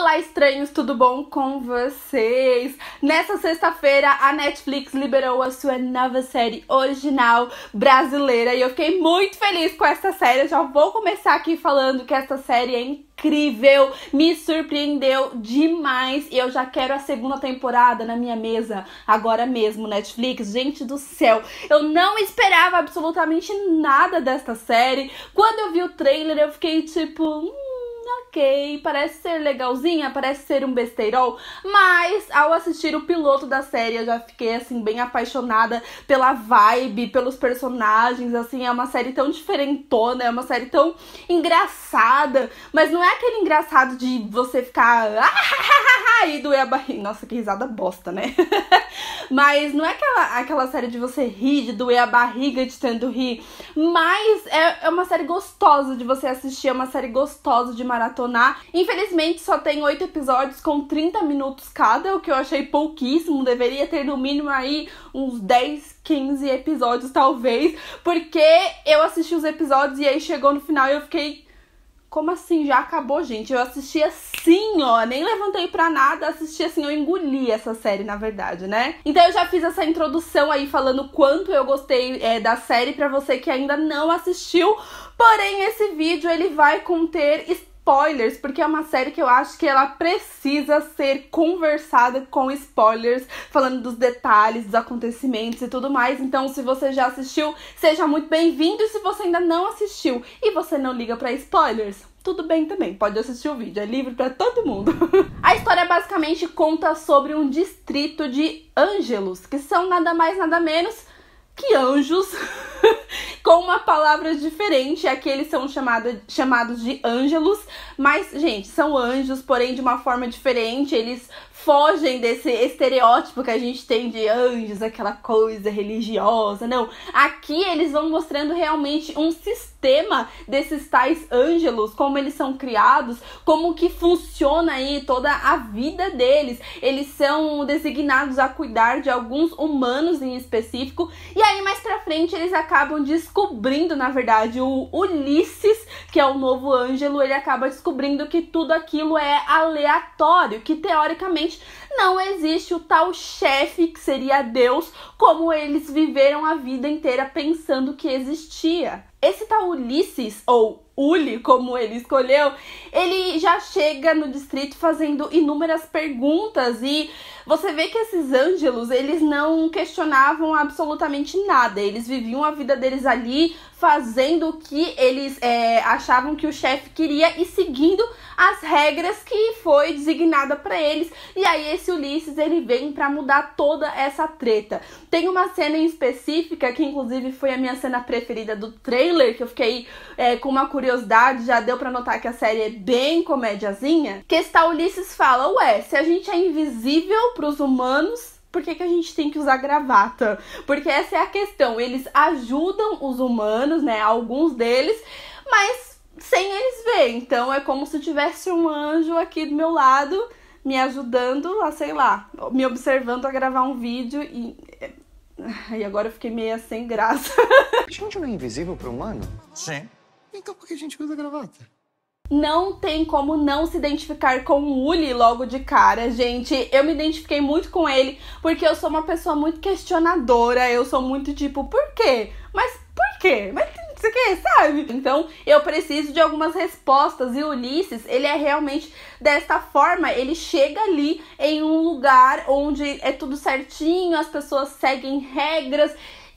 Olá, estranhos, tudo bom com vocês? Nessa sexta-feira, a Netflix liberou a sua nova série original brasileira e eu fiquei muito feliz com essa série. Eu já vou começar aqui falando que essa série é incrível me surpreendeu demais e eu já quero a segunda temporada na minha mesa agora mesmo, Netflix. Gente do céu, eu não esperava absolutamente nada desta série. Quando eu vi o trailer, eu fiquei tipo, hum, ok, parece ser legalzinha, parece ser um besteirol, mas ao assistir o piloto da série eu já fiquei assim bem apaixonada pela vibe, pelos personagens, assim, é uma série tão diferentona, é uma série tão engraçada, mas não é aquele engraçado de você ficar ah, e doer a barriga. Nossa, que risada bosta, né? mas não é aquela, aquela série de você rir, de doer a barriga de tanto rir, mas é, é uma série gostosa de você assistir, é uma série gostosa de maratona maratonar. Infelizmente, só tem oito episódios com 30 minutos cada, o que eu achei pouquíssimo. Deveria ter no mínimo aí uns 10, 15 episódios, talvez, porque eu assisti os episódios e aí chegou no final e eu fiquei. Como assim? Já acabou, gente? Eu assisti assim, ó. Nem levantei pra nada, assisti assim. Eu engoli essa série, na verdade, né? Então eu já fiz essa introdução aí falando quanto eu gostei é, da série pra você que ainda não assistiu. Porém, esse vídeo ele vai conter spoilers, porque é uma série que eu acho que ela precisa ser conversada com spoilers, falando dos detalhes, dos acontecimentos e tudo mais. Então, se você já assistiu, seja muito bem-vindo. E se você ainda não assistiu e você não liga para spoilers, tudo bem também, pode assistir o vídeo, é livre para todo mundo. a história basicamente conta sobre um distrito de Ângelos, que são nada mais nada menos que anjos, com uma palavra diferente, aqueles são chamada, chamados de ângelos, mas, gente, são anjos, porém de uma forma diferente, eles fogem desse estereótipo que a gente tem de anjos, aquela coisa religiosa. Não, aqui eles vão mostrando realmente um sistema desses tais ângelos, como eles são criados, como que funciona aí toda a vida deles. Eles são designados a cuidar de alguns humanos em específico, e aí mais para frente eles acabam descobrindo, na verdade, o Ulisses, que é o novo ângelo, ele acaba descobrindo que tudo aquilo é aleatório, que teoricamente não existe o tal chefe que seria Deus, como eles viveram a vida inteira pensando que existia. Esse tal Ulisses, ou Uli, como ele escolheu, ele já chega no distrito fazendo inúmeras perguntas e você vê que esses ângelos, eles não questionavam absolutamente nada. Eles viviam a vida deles ali, fazendo o que eles é, achavam que o chefe queria e seguindo as regras que foi designada para eles. E aí esse Ulisses, ele vem para mudar toda essa treta. Tem uma cena em específica que inclusive foi a minha cena preferida do trailer, trailer, que eu fiquei é, com uma curiosidade, já deu para notar que a série é bem comédiazinha, que está Ulisses fala, ué, se a gente é invisível para os humanos, por que, que, a gente tem que usar gravata? Porque essa é a questão. Eles ajudam os humanos, né? Alguns deles, mas sem eles ver. Então é como se tivesse um anjo aqui do meu lado me ajudando a, sei lá, me observando a gravar um vídeo e E agora eu fiquei meia sem graça. A gente não é invisível para o humano? Sim. Então por que a gente usa gravata? Não tem como não se identificar com o Uli logo de cara, gente. Eu me identifiquei muito com ele porque eu sou uma pessoa muito questionadora. Eu sou muito tipo, por quê? Mas por quê? Mas isso aqui, sabe? Então eu preciso de algumas respostas. E Ulisses, ele é realmente desta forma. Ele chega ali em um lugar onde é tudo certinho, as pessoas seguem regras.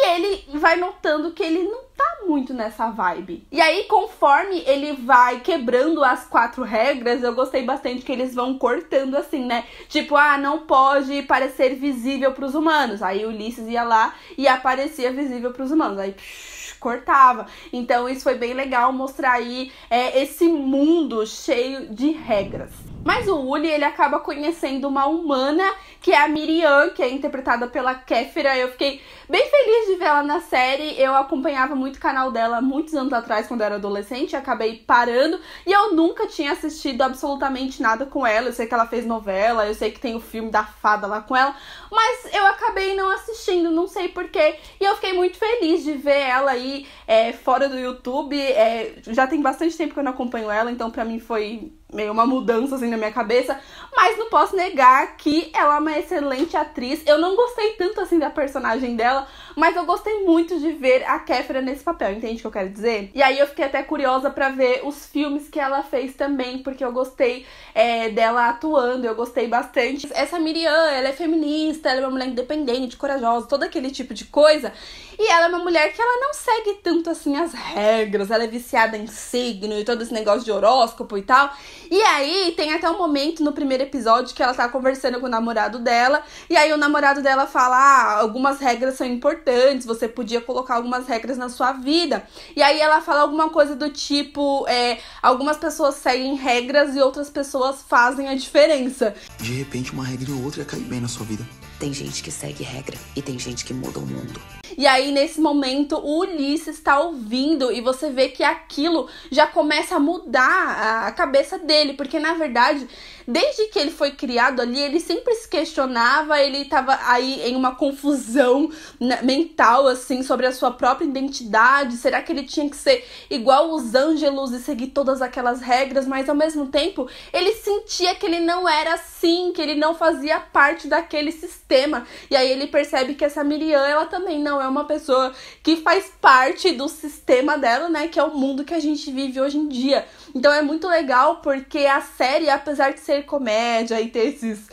E ele vai notando que ele não tá muito nessa vibe. E aí, conforme ele vai quebrando as quatro regras, eu gostei bastante que eles vão cortando assim, né? Tipo, ah, não pode parecer visível para os humanos. Aí Ulisses ia lá e aparecia visível para os humanos. Aí, psh, cortava. Então isso foi bem legal mostrar aí é, esse mundo cheio de regras. Mas o Uli, ele acaba conhecendo uma humana, que é a Miriam, que é interpretada pela Kéfera. Eu fiquei bem feliz de vê-la na série. Eu acompanhava muito o canal dela muitos anos atrás, quando eu era adolescente. acabei parando e eu nunca tinha assistido absolutamente nada com ela. Eu sei que ela fez novela, eu sei que tem o filme da fada lá com ela. Mas eu acabei não assistindo, não sei porquê. E eu fiquei muito feliz de ver ela aí é, fora do YouTube. É, já tem bastante tempo que eu não acompanho ela, então para mim foi meio uma mudança assim na minha cabeça. Mas não posso negar que ela é uma excelente atriz. Eu não gostei tanto assim da personagem dela, mas eu gostei muito de ver a Kéfera nesse papel, entende o que eu quero dizer? E aí eu fiquei até curiosa para ver os filmes que ela fez também, porque eu gostei é, dela atuando, eu gostei bastante. Essa Miriam, ela é feminista, ela é uma mulher independente, corajosa, todo aquele tipo de coisa. E ela é uma mulher que ela não segue tanto assim as regras, ela é viciada em signo e todo esse negócio de horóscopo e tal. E aí tem até um momento no primeiro episódio que ela tá conversando com o namorado dela, e aí o namorado dela fala: ah, algumas regras são importantes importantes, você podia colocar algumas regras na sua vida. E aí ela fala alguma coisa do tipo: é, algumas pessoas seguem regras e outras pessoas fazem a diferença. De repente, uma regra ou outra cai bem na sua vida. Tem gente que segue regra e tem gente que muda o mundo. E aí, nesse momento, o Ulisses está ouvindo e você vê que aquilo já começa a mudar a cabeça dele, porque na verdade desde que ele foi criado ali, ele sempre se questionava, ele tava aí em uma confusão né, mental, assim, sobre a sua própria identidade. Será que ele tinha que ser igual os Ângelos e seguir todas aquelas regras? Mas ao mesmo tempo, ele sentia que ele não era assim, que ele não fazia parte daquele sistema. E aí ele percebe que essa Miriam, ela também não é uma pessoa que faz parte do sistema dela, né? Que é o mundo que a gente vive hoje em dia. Então é muito legal porque a série, apesar de ser comédia e ter esses.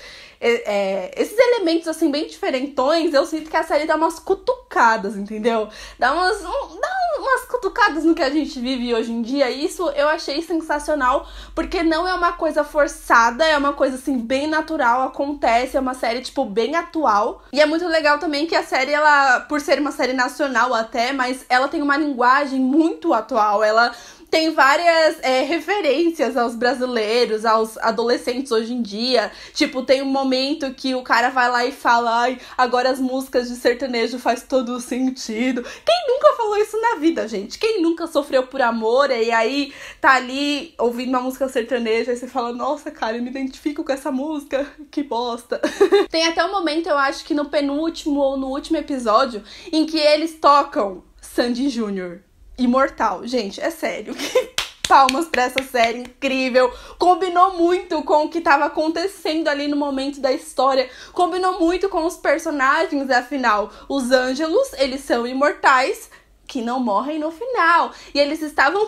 É, é, esses elementos, assim, bem diferentões, eu sinto que a série dá umas cutucadas, entendeu? Dá umas, um, dá umas cutucadas no que a gente vive hoje em dia. E isso eu achei sensacional, porque não é uma coisa forçada, é uma coisa, assim, bem natural, acontece, é uma série, tipo, bem atual. E é muito legal também que a série, ela, por ser uma série nacional até, mas ela tem uma linguagem muito atual, ela tem várias é, referências aos brasileiros, aos adolescentes hoje em dia. Tipo, tem um momento que o cara vai lá e fala: Ai, agora as músicas de sertanejo faz todo o sentido. Quem nunca falou isso na vida, gente? Quem nunca sofreu por amor e aí tá ali ouvindo uma música sertaneja e você fala: Nossa, cara, eu me identifico com essa música, que bosta. tem até um momento, eu acho que no penúltimo ou no último episódio, em que eles tocam Sandy Júnior imortal. Gente, é sério. Palmas pra essa série incrível. Combinou muito com o que estava acontecendo ali no momento da história. Combinou muito com os personagens, afinal. Os Ângelos, eles são imortais que não morrem no final. E eles estavam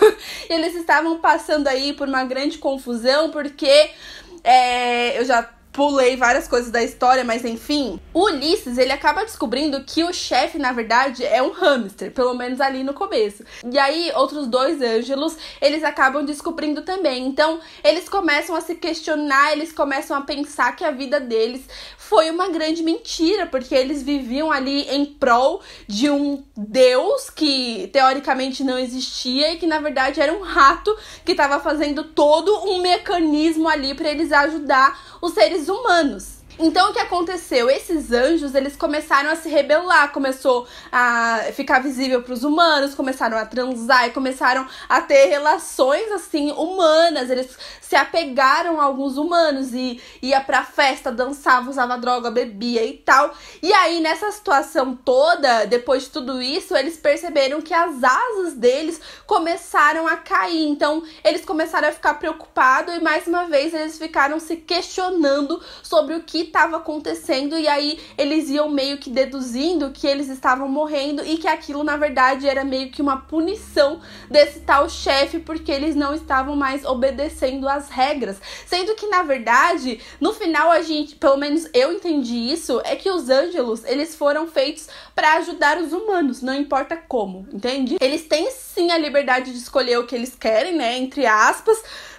eles estavam passando aí por uma grande confusão porque é, eu já pulei várias coisas da história, mas enfim. O Ulisses, ele acaba descobrindo que o chefe, na verdade, é um hamster, pelo menos ali no começo. E aí, outros dois Ângelos, eles acabam descobrindo também. Então, eles começam a se questionar, eles começam a pensar que a vida deles foi uma grande mentira, porque eles viviam ali em prol de um deus que teoricamente não existia e que na verdade era um rato que estava fazendo todo um mecanismo ali para eles ajudar os seres seres humanos. Então o que aconteceu? Esses anjos, eles começaram a se rebelar, começou a ficar visível para os humanos, começaram a transar e começaram a ter relações assim humanas. Eles se apegaram a alguns humanos e ia para festa, dançava, usava droga, bebia e tal. E aí nessa situação toda, depois de tudo isso, eles perceberam que as asas deles começaram a cair. Então eles começaram a ficar preocupados e mais uma vez eles ficaram se questionando sobre o que estava acontecendo, e aí eles iam meio que deduzindo que eles estavam morrendo e que aquilo na verdade era meio que uma punição desse tal chefe porque eles não estavam mais obedecendo às regras. Sendo que na verdade, no final a gente, pelo menos eu entendi isso, é que os Ângelos, eles foram feitos para ajudar os humanos, não importa como, entende? Eles têm sim a liberdade de escolher o que eles querem, né, entre aspas,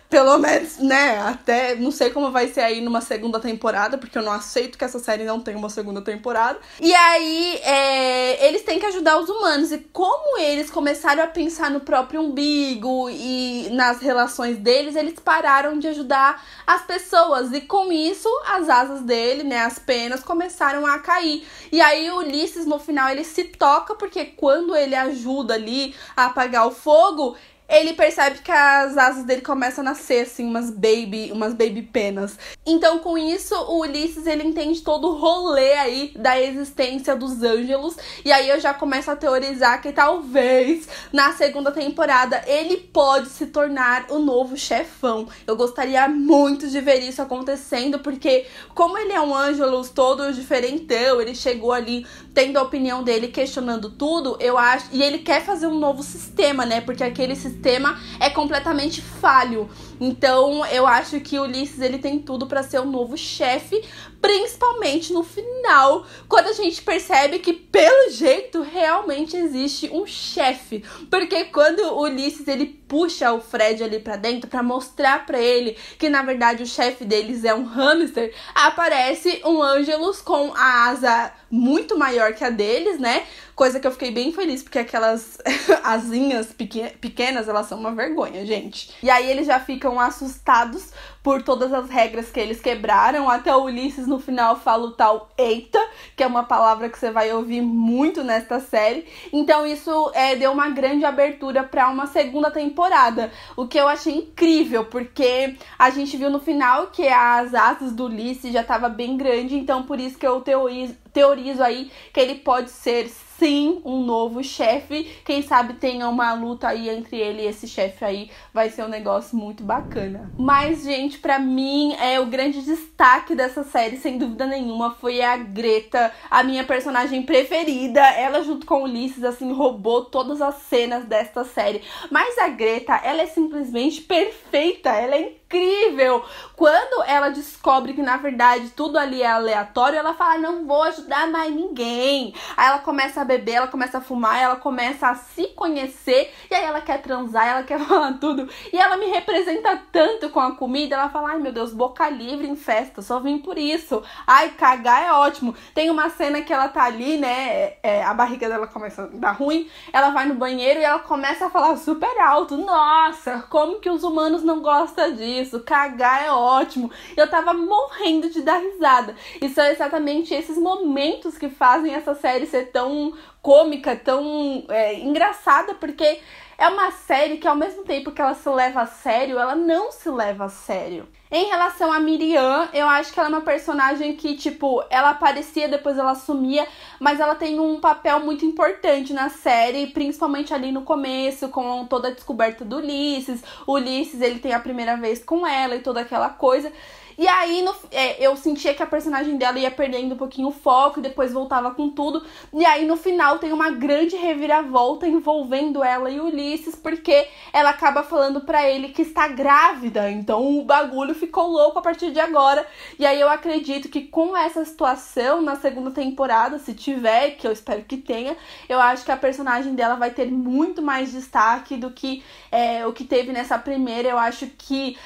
pelo menos, né, até não sei como vai ser aí numa segunda temporada, porque eu não aceito que essa série não tenha uma segunda temporada. E aí, é, eles têm que ajudar os humanos. E como eles começaram a pensar no próprio umbigo e nas relações deles, eles pararam de ajudar as pessoas. E com isso, as asas dele, né, as penas, começaram a cair. E aí, o Ulisses, no final, ele se toca, porque quando ele ajuda ali a apagar o fogo, ele percebe que as asas dele começam a nascer, assim, umas baby, umas baby penas. Então, com isso, o Ulisses, ele entende todo o rolê aí da existência dos Ângelos. E aí eu já começo a teorizar que talvez na segunda temporada ele pode se tornar o novo chefão. Eu gostaria muito de ver isso acontecendo, porque como ele é um Ângelos todo diferentão, ele chegou ali tendo a opinião dele, questionando tudo, eu acho. E ele quer fazer um novo sistema, né? Porque aquele sistema é completamente falho. Então, eu acho que o Ulisses ele tem tudo para ser o novo chefe, principalmente no final, quando a gente percebe que pelo jeito realmente existe um chefe, porque quando o Ulisses ele puxa o Fred ali para dentro para mostrar para ele que na verdade o chefe deles é um hamster, aparece um Angelus com a asa muito maior que a deles, né? Coisa que eu fiquei bem feliz, porque aquelas asinhas pequenas, elas são uma vergonha, gente. E aí eles já ficam assustados por todas as regras que eles quebraram. Até o Ulisses no final fala o tal eita, que é uma palavra que você vai ouvir muito nesta série. Então isso é, deu uma grande abertura para uma segunda temporada, o que eu achei incrível, porque a gente viu no final que as asas do Ulisses já estava bem grande, então por isso que eu teorizo, teorizo aí que ele pode ser sim um novo chefe. Quem sabe tenha uma luta aí entre ele e esse chefe aí. Vai ser um negócio muito bacana. Mas, gente, para mim, é o grande destaque dessa série, sem dúvida nenhuma, foi a Greta, a minha personagem preferida. Ela, junto com Ulisses, assim, roubou todas as cenas desta série. Mas a Greta, ela é simplesmente perfeita. Ela é incrível. Quando ela descobre que na verdade tudo ali é aleatório, ela fala: "Não vou ajudar mais ninguém". Aí ela começa a beber, ela começa a fumar, ela começa a se conhecer e aí ela quer transar, ela quer falar tudo. E ela me representa tanto com a comida, ela fala: "Ai, meu Deus, boca livre em festa, só vim por isso". Ai, cagar é ótimo. Tem uma cena que ela tá ali, né, é, a barriga dela começa a dar ruim, ela vai no banheiro e ela começa a falar super alto. Nossa, como que os humanos não gostam disso? isso, cagar é ótimo. Eu tava morrendo de dar risada. E são exatamente esses momentos que fazem essa série ser tão cômica, tão é, engraçada, porque é uma série que, ao mesmo tempo que ela se leva a sério, ela não se leva a sério. Em relação a Miriam, eu acho que ela é uma personagem que, tipo, ela aparecia, depois ela sumia, mas ela tem um papel muito importante na série, principalmente ali no começo, com toda a descoberta do Ulisses. O Ulisses, ele tem a primeira vez com ela e toda aquela coisa. E aí no, é, eu sentia que a personagem dela ia perdendo um pouquinho o foco, e depois voltava com tudo. E aí no final final tem uma grande reviravolta envolvendo ela e Ulisses, porque ela acaba falando para ele que está grávida. Então o bagulho ficou louco a partir de agora. E aí eu acredito que com essa situação na segunda temporada, se tiver, que eu espero que tenha, eu acho que a personagem dela vai ter muito mais destaque do que é, o que teve nessa primeira. Eu acho que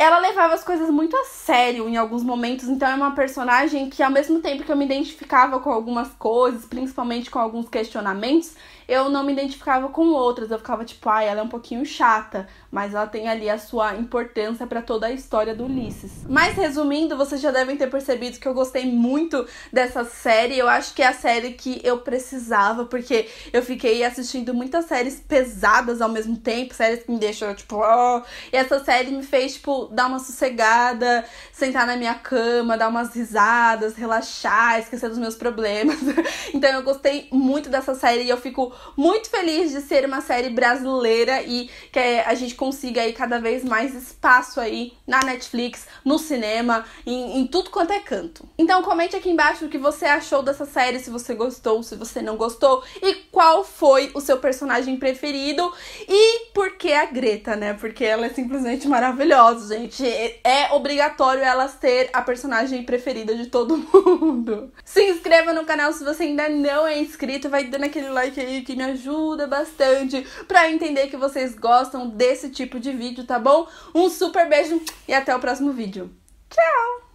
ela levava as coisas muito a sério em alguns momentos, então é uma personagem que, ao mesmo tempo que eu me identificava com algumas coisas, principalmente com alguns questionamentos, eu não me identificava com outras. Eu ficava tipo, ai, ah, ela é um pouquinho chata, mas ela tem ali a sua importância para toda a história do Ulisses. Mas resumindo, vocês já devem ter percebido que eu gostei muito dessa série. Eu acho que é a série que eu precisava, porque eu fiquei assistindo muitas séries pesadas ao mesmo tempo, séries que me deixam tipo, oh! e essa série me fez, tipo, dar uma sossegada, sentar na minha cama, dar umas risadas, relaxar, esquecer dos meus problemas. então eu gostei muito dessa série e eu fico muito feliz de ser uma série brasileira e que a gente consiga aí cada vez mais espaço aí na Netflix, no cinema, em, em tudo quanto é canto. Então comente aqui embaixo o que você achou dessa série, se você gostou, se você não gostou e qual foi o seu personagem preferido e por que a Greta, né? Porque ela é simplesmente maravilhosa, gente gente, é, é obrigatório elas ter a personagem preferida de todo mundo. Se inscreva no canal se você ainda não é inscrito, vai dando aquele like aí que me ajuda bastante pra entender que vocês gostam desse tipo de vídeo, tá bom? Um super beijo e até o próximo vídeo. Tchau!